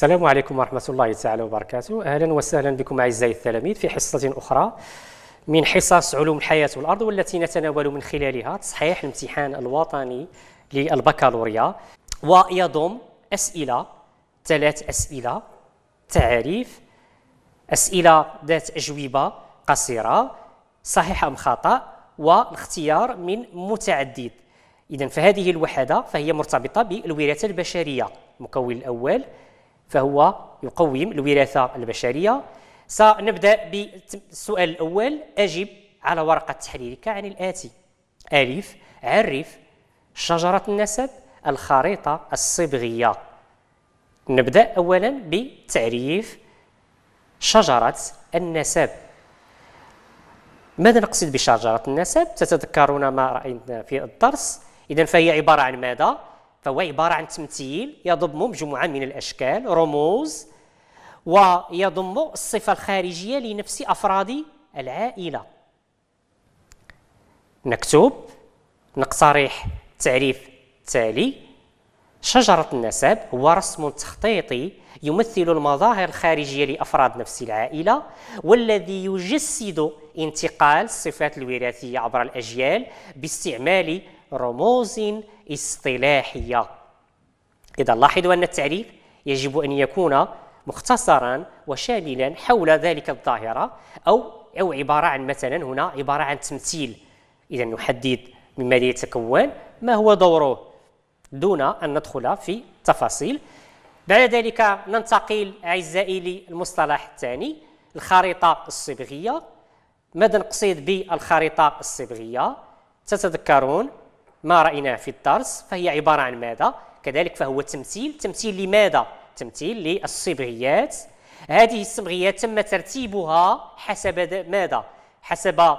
السلام عليكم ورحمة الله تعالى وبركاته أهلا وسهلا بكم أعزائي التلاميذ في حصة أخرى من حصص علوم الحياة والأرض والتي نتناول من خلالها تصحيح الامتحان الوطني للبكالوريا ويضم أسئلة ثلاث أسئلة تعاريف أسئلة ذات أجوبة قصيرة صحيح أم خطأ والاختيار من متعدد إذا فهذه الوحدة فهي مرتبطة بالوراثة البشرية المكون الأول فهو يقوم الوراثة البشرية سنبدأ بالسؤال الأول أجب على ورقة تحريرك عن الآتي ألف عرف شجرة النسب الخريطة الصبغية نبدأ أولا بتعريف شجرة النسب ماذا نقصد بشجرة النسب؟ تتذكرون ما رأينا في الدرس إذا فهي عبارة عن ماذا؟ فهو عبارة عن تمثيل يضم مجموعة من الأشكال رموز ويضم الصفة الخارجية لنفس أفراد العائلة نكتب نقترح التعريف التالي شجرة النسب هو رسم تخطيطي يمثل المظاهر الخارجية لأفراد نفس العائلة والذي يجسد انتقال الصفات الوراثية عبر الأجيال باستعمال رموز اصطلاحية إذا لاحظوا أن التعريف يجب أن يكون مختصرا وشاملا حول ذلك الظاهرة أو أو عبارة عن مثلا هنا عبارة عن تمثيل إذا نحدد مما يتكون ما هو دوره دون أن ندخل في تفاصيل بعد ذلك ننتقل أعزائي للمصطلح الثاني الخريطة الصبغية ماذا نقصد بالخريطة الصبغية تتذكرون ما رأيناه في الدرس فهي عبارة عن ماذا؟ كذلك فهو تمثيل تمثيل لماذا؟ تمثيل للصبغيات هذه الصبغيات تم ترتيبها حسب ماذا؟ حسب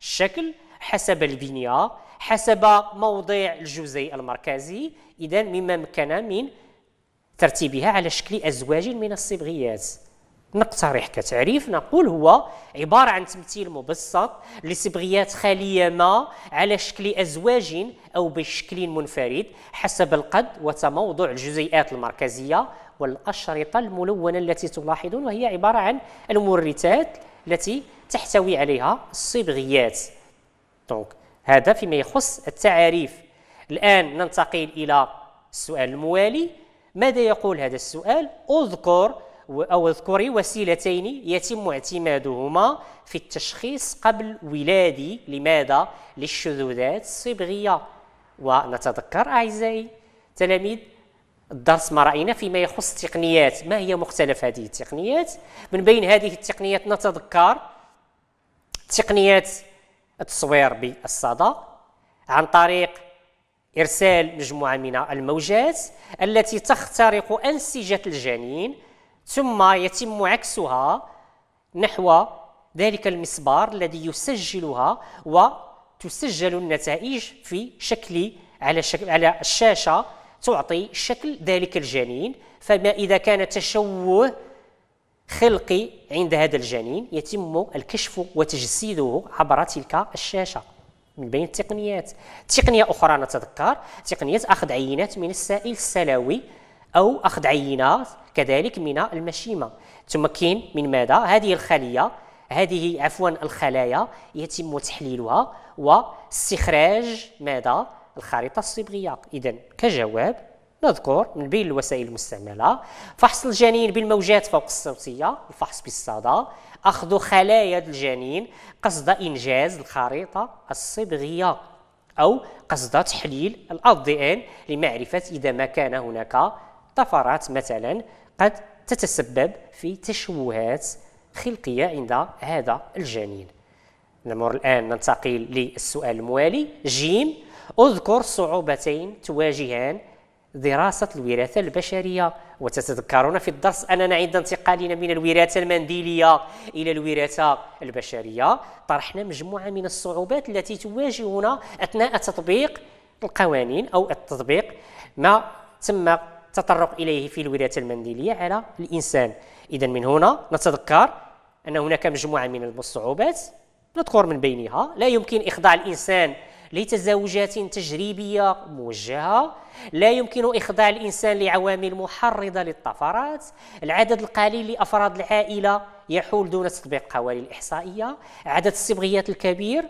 الشكل حسب البنية حسب موضع الجزيء المركزي إذا مما مكن من ترتيبها على شكل أزواج من الصبغيات نقترح كتعريف نقول هو عبارة عن تمثيل مبسط لصبغيات خالية ما على شكل أزواج أو بشكل منفرد حسب القد وتموضع الجزيئات المركزية والأشرطة الملونة التي تلاحظون وهي عبارة عن المورثات التي تحتوي عليها الصبغيات دونك هذا فيما يخص التعاريف الآن ننتقل إلى السؤال الموالي ماذا يقول هذا السؤال؟ اذكر أو اذكري وسيلتين يتم اعتمادهما في التشخيص قبل ولادة لماذا؟ للشذوذات الصبغية ونتذكر أعزائي تلاميذ الدرس ما رأينا فيما يخص التقنيات ما هي مختلف هذه التقنيات من بين هذه التقنيات نتذكر تقنيات التصوير بالصدى عن طريق إرسال مجموعة من الموجات التي تخترق أنسجة الجنين ثم يتم عكسها نحو ذلك المسبار الذي يسجلها وتسجل النتائج في شكل على, شكل على الشاشة تعطي شكل ذلك الجنين فما إذا كان تشوه خلقي عند هذا الجنين يتم الكشف وتجسيده عبر تلك الشاشة من بين التقنيات تقنية أخرى نتذكر تقنية أخذ عينات من السائل السلوي او اخذ عينات كذلك من المشيمه ثم كاين من ماذا هذه الخليه هذه عفوا الخلايا يتم تحليلها واستخراج ماذا الخريطه الصبغيه اذا كجواب نذكر من بين الوسائل المستعملة فحص الجنين بالموجات فوق الصوتية الفحص بالصدى أخذ خلايا الجنين قصد إنجاز الخريطة الصبغية أو قصد تحليل دي ADN لمعرفة إذا ما كان هناك طفرات مثلا قد تتسبب في تشوهات خلقية عند هذا الجنين نمر الآن ننتقل للسؤال الموالي جيم اذكر صعوبتين تواجهان دراسة الوراثة البشرية وتتذكرون في الدرس أننا عند انتقالنا من الوراثة المنديلية إلى الوراثة البشرية طرحنا مجموعة من الصعوبات التي تواجهنا أثناء تطبيق القوانين أو التطبيق ما تم التطرق اليه في الولايات المنديليه على الانسان اذا من هنا نتذكر ان هناك مجموعه من الصعوبات نذكر من بينها لا يمكن اخضاع الانسان لتزاوجات تجريبيه موجهه لا يمكن اخضاع الانسان لعوامل محرضه للطفرات العدد القليل لافراد العائله يحول دون تطبيق قوانين الاحصائيه عدد الصبغيات الكبير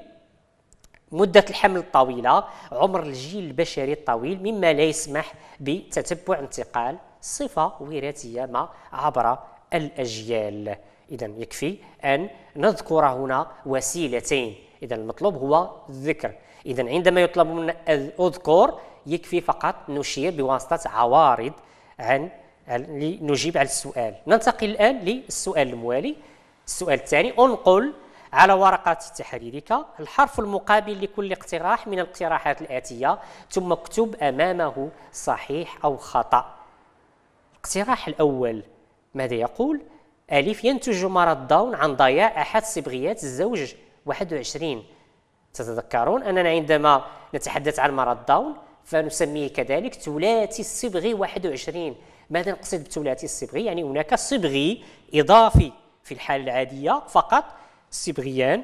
مدة الحمل الطويلة عمر الجيل البشري الطويل مما لا يسمح بتتبع انتقال صفة وراثية ما عبر الأجيال إذا يكفي أن نذكر هنا وسيلتين إذا المطلوب هو الذكر إذا عندما يطلب منا أذكر يكفي فقط نشير بواسطة عوارض عن لنجيب على السؤال ننتقل الآن للسؤال الموالي السؤال الثاني أنقل على ورقة تحريرك الحرف المقابل لكل اقتراح من الاقتراحات الآتية ثم اكتب أمامه صحيح أو خطأ الاقتراح الأول ماذا يقول؟ ألف ينتج مرض داون عن ضياع أحد صبغيات الزوج 21 تتذكرون أننا عندما نتحدث عن مرض داون فنسميه كذلك ثلاثي الصبغي 21 ماذا نقصد بالثلاثي الصبغي؟ يعني هناك صبغي إضافي في الحالة العادية فقط سيبغيان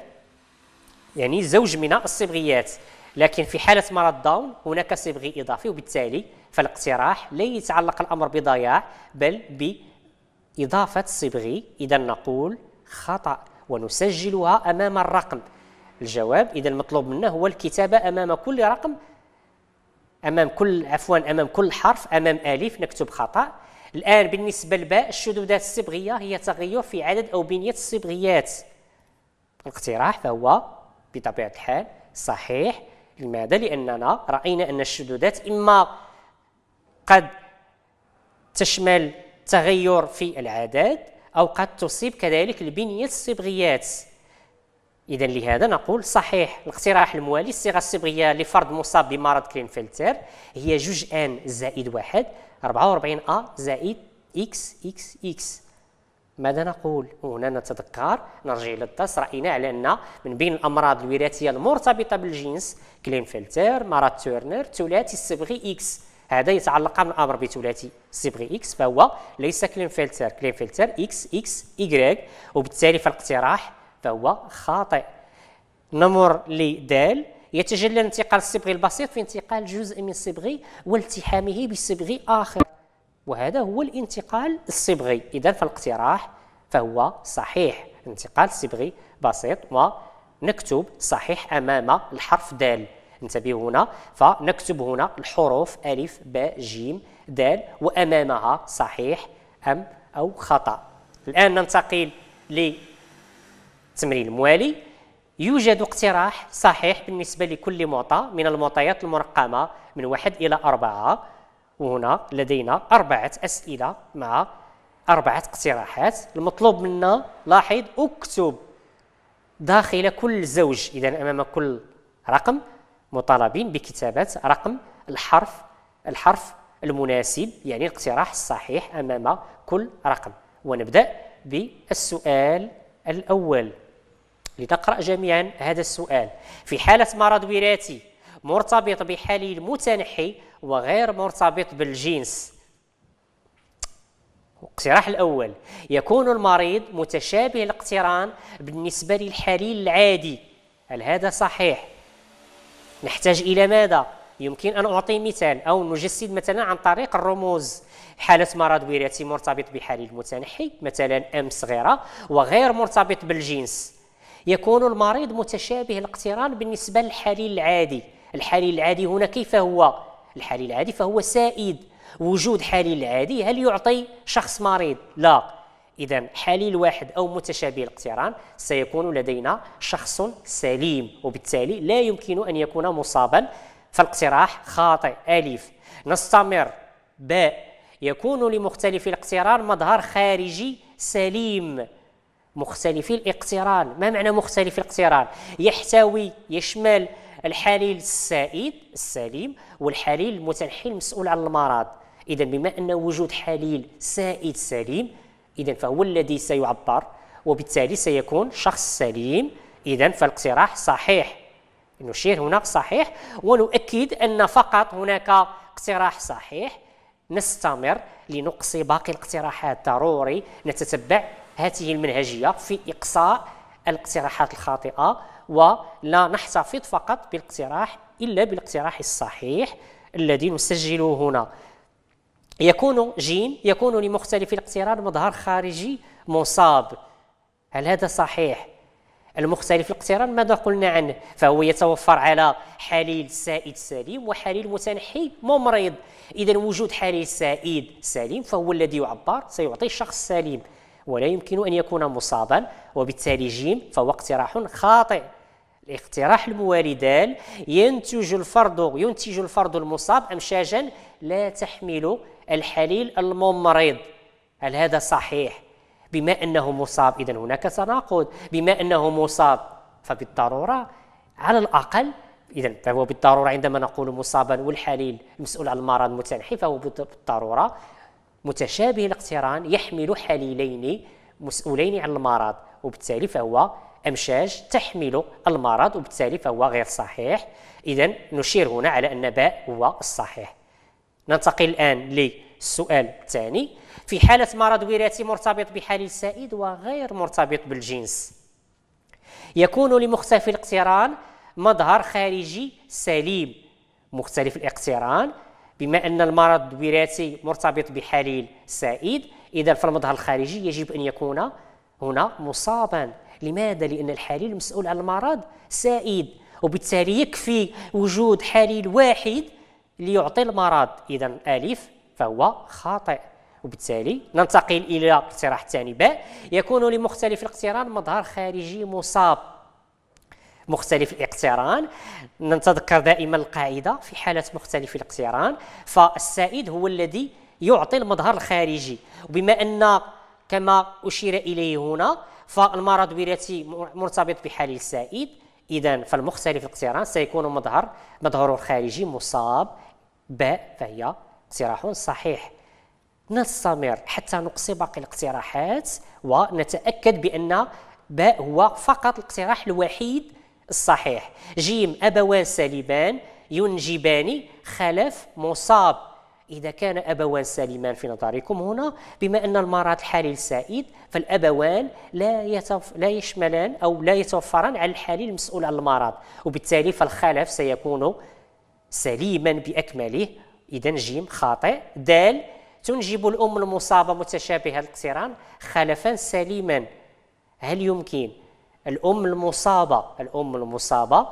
يعني زوج من الصبغيات لكن في حالة مرض داون هناك صبغي إضافي وبالتالي فالاقتراح لا يتعلق الأمر بضياع بل بإضافة صبغي إذا نقول خطأ ونسجلها أمام الرقم الجواب إذا المطلوب منا هو الكتابة أمام كل رقم أمام كل عفوا أمام كل حرف أمام ألف نكتب خطأ الآن بالنسبة لباء الشذوذات الصبغية هي تغير في عدد أو بنية الصبغيات الاقتراح فهو بطبيعة الحال صحيح لماذا؟ لأننا رأينا أن الشذوذات إما قد تشمل تغير في العدد أو قد تصيب كذلك البنية الصبغيات إذا لهذا نقول صحيح الاقتراح الموالي الصيغة الصبغية لفرد مصاب بمرض كلينفلتر هي جزءان ان زائد واحد 44 أ زائد إكس إكس إكس ماذا نقول؟ وهنا نتذكر نرجع إلى الدرس رأينا على أن من بين الأمراض الوراثية المرتبطة بالجنس كلينفلتر، مرض تورنر، ثلاثي الصبغي إكس هذا يتعلق من امر بثلاثي الصبغي إكس فهو ليس كلينفلتر، كلينفلتر إكس إكس إيكغيك وبالتالي فالاقتراح فهو خاطئ. نمر لدال يتجلى الانتقال الصبغي البسيط في انتقال جزء من الصبغي والتحامه بصبغي آخر وهذا هو الانتقال الصبغي إذا فالاقتراح فهو صحيح انتقال صبغي بسيط ونكتب صحيح أمام الحرف دال انتبهوا هنا فنكتب هنا الحروف ألف ب ج د وأمامها صحيح أم أو خطأ الآن ننتقل للتمرين الموالي يوجد اقتراح صحيح بالنسبة لكل معطى من المعطيات المرقمة من واحد إلى أربعة وهنا لدينا أربعة أسئلة مع أربعة اقتراحات المطلوب منا لاحظ أكتب داخل كل زوج إذا أمام كل رقم مطالبين بكتابة رقم الحرف الحرف المناسب يعني الاقتراح الصحيح أمام كل رقم ونبدأ بالسؤال الأول لنقرأ جميعا هذا السؤال في حالة مرض وراثي مرتبط بحال المتنحي وغير مرتبط بالجنس الاقتراح الأول يكون المريض متشابه الاقتران بالنسبة للحليل العادي هل هذا صحيح؟ نحتاج إلى ماذا؟ يمكن أن أعطي مثال أو نجسد مثلا عن طريق الرموز حالة مرض وراثي مرتبط بحليل متنحي مثلا أم صغيرة وغير مرتبط بالجنس يكون المريض متشابه الاقتران بالنسبة للحليل العادي الحالي العادي هنا كيف هو الحالي العادي فهو سائد وجود حالي عادي هل يعطي شخص مريض لا إذا حالي واحد أو متشابه الاقتران سيكون لدينا شخص سليم وبالتالي لا يمكن أن يكون مصابا فالاقتراح خاطئ ألف نستمر باء يكون لمختلف الاقتران مظهر خارجي سليم مختلف الاقتران ما معنى مختلف الاقتران يحتوي يشمل الحليل السائد السليم والحليل المتنحي المسؤول عن المرض إذا بما أن وجود حليل سائد سليم إذا فهو الذي سيعبر وبالتالي سيكون شخص سليم إذا فالاقتراح صحيح نشير هنا صحيح ونؤكد أن فقط هناك اقتراح صحيح نستمر لنقصي باقي الاقتراحات ضروري نتتبع هذه المنهجية في إقصاء الاقتراحات الخاطئة ولا نحتفظ فقط بالاقتراح إلا بالاقتراح الصحيح الذي نسجله هنا يكون جيم يكون لمختلف الاقتران مظهر خارجي مصاب هل هذا صحيح؟ المختلف الاقتران ماذا قلنا عنه؟ فهو يتوفر على حليل سائد سليم وحليل متنحي ممرض إذا وجود حليل سائد سليم فهو الذي يعبر سيعطي الشخص سليم ولا يمكن أن يكون مصابا وبالتالي جيم فهو اقتراح خاطئ الاقتراح الموالدان ينتج الفرد ينتج الفرد المصاب امشاجا لا تحمل الحليل الممرض هل هذا صحيح بما انه مصاب اذا هناك تناقض بما انه مصاب فبالضروره على الاقل اذا فهو بالضروره عندما نقول مصابا والحليل المسؤول عن المرض متنحي فهو بالضروره متشابه الاقتران يحمل حليلين مسؤولين عن المرض وبالتالي فهو امشاج تحمل المرض وبالتالي فهو غير صحيح اذا نشير هنا على ان باء هو الصحيح ننتقل الان للسؤال الثاني في حاله مرض وراثي مرتبط بحاليل سائد وغير مرتبط بالجنس يكون لمختفي الاقتران مظهر خارجي سليم مختلف الاقتران بما ان المرض الوراثي مرتبط بحليل سائد اذا فالمظهر الخارجي يجب ان يكون هنا مصابا لماذا؟ لأن الحليل المسؤول عن المرض سائد وبالتالي يكفي وجود حليل واحد ليعطي المرض إذا ألف فهو خاطئ وبالتالي ننتقل إلى الاقتراح الثاني باء يكون لمختلف الاقتران مظهر خارجي مصاب مختلف الاقتران نتذكر دائما القاعدة في حالة مختلف الاقتران فالسائد هو الذي يعطي المظهر الخارجي وبما أن كما أشير إليه هنا فالمرض الوراثي مرتبط بحالي السائد إذا فالمختلف الاقتران سيكون مظهر مظهره الخارجي مصاب باء فهي اقتراح صحيح نستمر حتى نقصي باقي الاقتراحات ونتأكد بأن باء هو فقط الاقتراح الوحيد الصحيح جيم أبوان سالبان ينجبان خلف مصاب إذا كان أبوان سالمان في نظركم هنا بما أن المرض الحالي سائد فالأبوان لا يتف... لا يشملان أو لا يتوفران على الحالي المسؤول عن المرض وبالتالي فالخلف سيكون سليما بأكمله إذا جيم خاطئ دال تنجب الأم المصابة متشابهة الاقتران خلفا سليما هل يمكن الأم المصابة الأم المصابة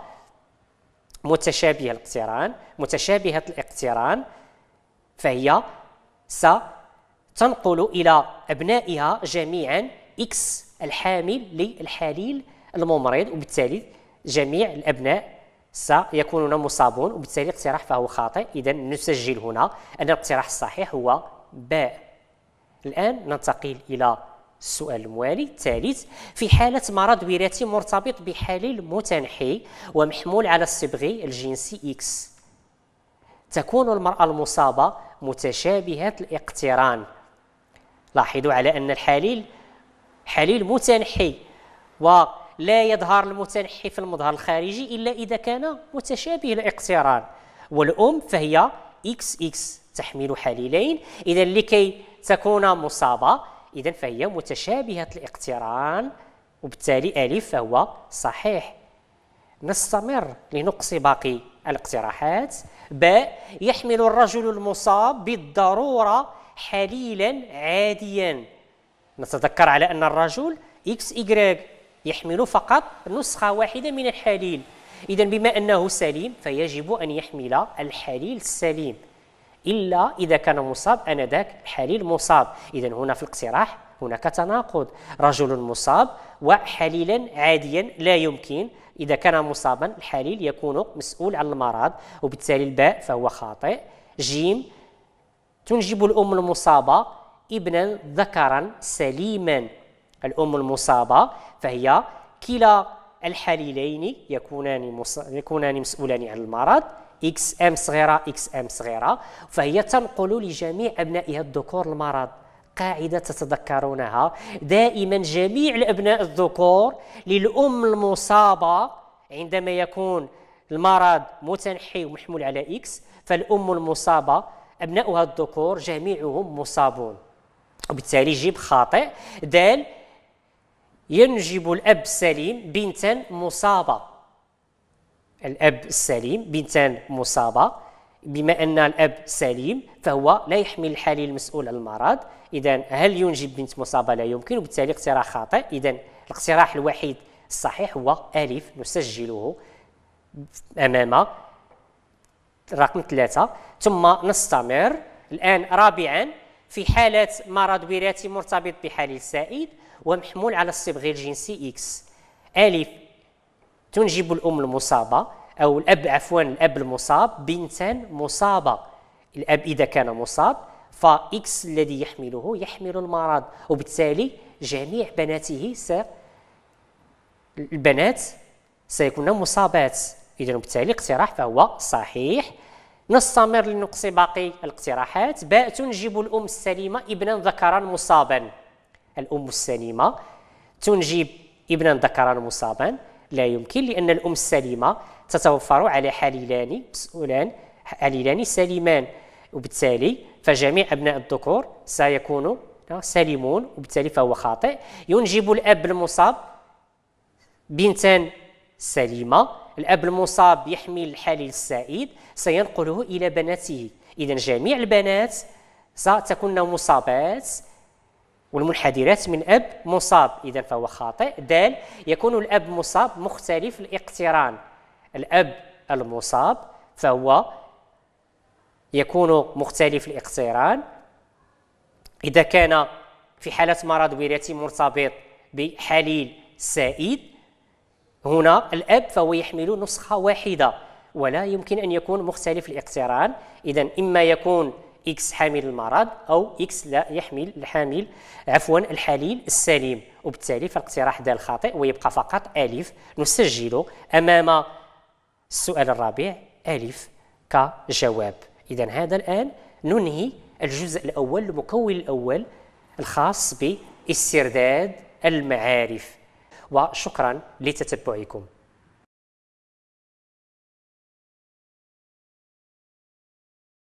متشابهة الاقتران متشابهة الاقتران فهي ستنقل إلى أبنائها جميعا إكس الحامل للحليل الممرض وبالتالي جميع الأبناء سيكونون مصابون وبالتالي الاقتراح فهو خاطئ إذا نسجل هنا أن الاقتراح الصحيح هو باء الآن ننتقل إلى السؤال الموالي الثالث في حالة مرض وراثي مرتبط بحليل متنحي ومحمول على الصبغي الجنسي إكس تكون المرأة المصابة متشابهة الاقتران لاحظوا على أن الحليل حليل متنحي ولا يظهر المتنحي في المظهر الخارجي إلا إذا كان متشابه الاقتران والأم فهي إكس إكس تحمل حليلين إذا لكي تكون مصابة إذا فهي متشابهة الاقتران وبالتالي ألف فهو صحيح نستمر لنقص باقي الاقتراحات ب يحمل الرجل المصاب بالضرورة حليلا عاديا نتذكر على أن الرجل إكس إيكغيك يحمل فقط نسخة واحدة من الحليل إذا بما أنه سليم فيجب أن يحمل الحليل السليم إلا إذا كان مصاب أنذاك حليل مصاب إذا هنا في الاقتراح هناك تناقض رجل مصاب وحليلا عاديا لا يمكن إذا كان مصابا الحليل يكون مسؤول عن المرض وبالتالي الباء فهو خاطئ جيم تنجب الأم المصابة ابنا ذكرا سليما الأم المصابة فهي كلا الحليلين يكونان مص... يكونان مسؤولان عن المرض اكس ام صغيره اكس ام صغيره فهي تنقل لجميع ابنائها الذكور المرض قاعدة تتذكرونها دائما جميع الأبناء الذكور للأم المصابة عندما يكون المرض متنحي ومحمول على إكس فالأم المصابة أبناؤها الذكور جميعهم مصابون وبالتالي جيب خاطئ دال ينجب الأب السليم بنتا مصابة الأب السليم بنتا مصابة بما أن الأب سليم فهو لا يحمل الحالي المسؤول عن المرض إذا هل ينجب بنت مصابة لا يمكن وبالتالي اقتراح خاطئ إذا الاقتراح الوحيد الصحيح هو ألف نسجله أمام رقم ثلاثة ثم نستمر الآن رابعا في حالة مرض وراثي مرتبط بحالي السائد ومحمول على الصبغ الجنسي إكس ألف تنجب الأم المصابة او الاب عفوا الاب المصاب بنتان مصابه الاب اذا كان مصاب فاكس الذي يحمله يحمل المرض وبالتالي جميع بناته س البنات سيكون مصابات اذا وبالتالي اقتراح فهو صحيح نستمر لنقص باقي الاقتراحات باء تنجب الام السليمه ابنا ذكرا مصابا الام السليمه تنجب ابنا ذكرا مصابا لا يمكن لان الام السليمه تتوفر على حليلان مسؤولان حليلان سليمان وبالتالي فجميع أبناء الذكور سيكونوا آه، سليمون وبالتالي فهو خاطئ ينجب الأب المصاب بنتان سليمة الأب المصاب يحمل الحليل السعيد سينقله إلى بناته إذا جميع البنات ستكون مصابات والمنحدرات من أب مصاب إذا فهو خاطئ دال يكون الأب مصاب مختلف الاقتران الأب المصاب فهو يكون مختلف الاقتران إذا كان في حالة مرض وراثي مرتبط بحليل سائد هنا الأب فهو يحمل نسخة واحدة ولا يمكن أن يكون مختلف الاقتران إذا إما يكون إكس حامل المرض أو إكس لا يحمل الحامل عفوا الحليل السليم وبالتالي فالاقتراح ده الخاطئ ويبقى فقط ألف نسجله أمام السؤال الرابع ألف كجواب إذا هذا الآن ننهي الجزء الأول المكون الأول الخاص باسترداد المعارف وشكرا لتتبعكم